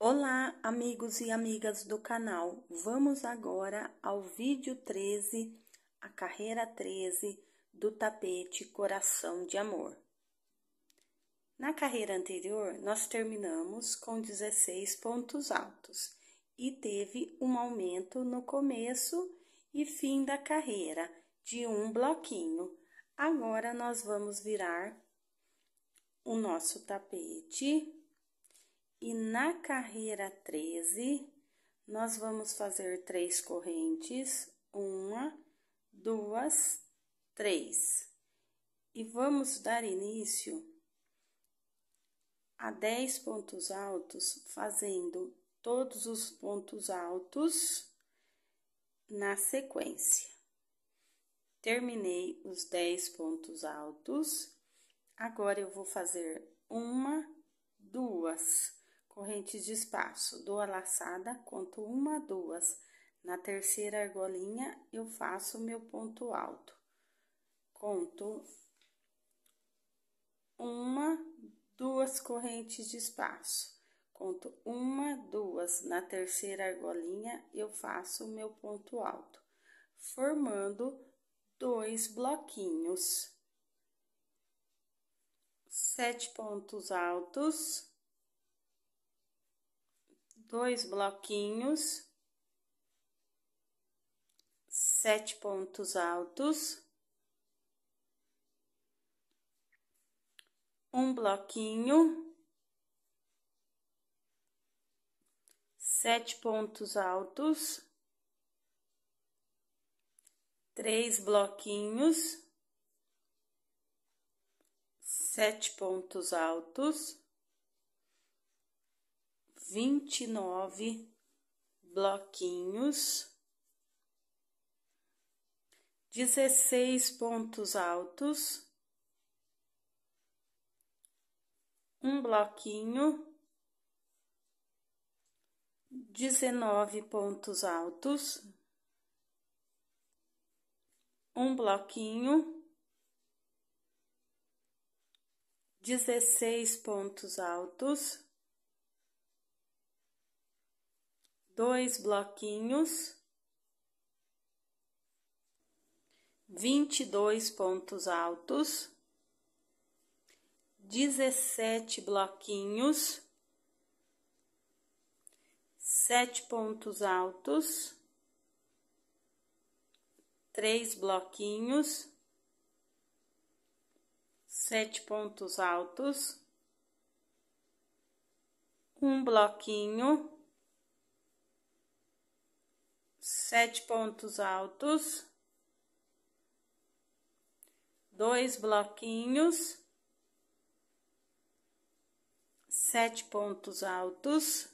Olá, amigos e amigas do canal. Vamos agora ao vídeo 13, a carreira 13 do tapete Coração de Amor. Na carreira anterior, nós terminamos com 16 pontos altos e teve um aumento no começo e fim da carreira de um bloquinho. Agora, nós vamos virar o nosso tapete e na carreira 13, nós vamos fazer três correntes, uma, duas, três. E vamos dar início a 10 pontos altos, fazendo todos os pontos altos na sequência. Terminei os 10 pontos altos, agora eu vou fazer uma, duas, correntes de espaço, dou a laçada, conto uma, duas. Na terceira argolinha, eu faço meu ponto alto. Conto uma, duas correntes de espaço. Conto uma, duas. Na terceira argolinha, eu faço o meu ponto alto, formando dois bloquinhos. Sete pontos altos dois bloquinhos, sete pontos altos, um bloquinho, sete pontos altos, três bloquinhos, sete pontos altos vinte e nove bloquinhos, dezesseis pontos altos, um bloquinho, dezenove pontos altos, um bloquinho, dezesseis pontos altos. dois bloquinhos, 22 pontos altos, 17 bloquinhos, 7 pontos altos, 3 bloquinhos, 7 pontos altos, um bloquinho, sete pontos altos, dois bloquinhos, sete pontos altos,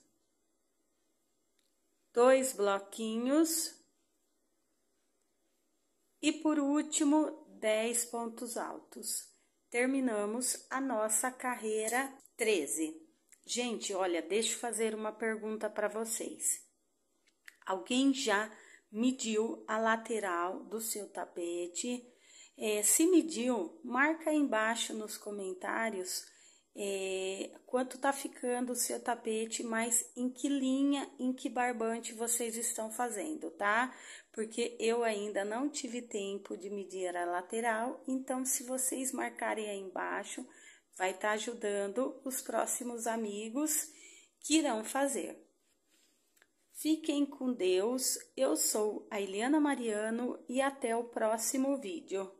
dois bloquinhos e por último, dez pontos altos. Terminamos a nossa carreira 13. Gente, olha, deixa eu fazer uma pergunta para vocês. Alguém já mediu a lateral do seu tapete. É, se mediu, marca aí embaixo nos comentários é, quanto tá ficando o seu tapete, mas em que linha, em que barbante vocês estão fazendo, tá? Porque eu ainda não tive tempo de medir a lateral, então se vocês marcarem aí embaixo, vai estar tá ajudando os próximos amigos que irão fazer. Fiquem com Deus. Eu sou a Eliana Mariano e até o próximo vídeo.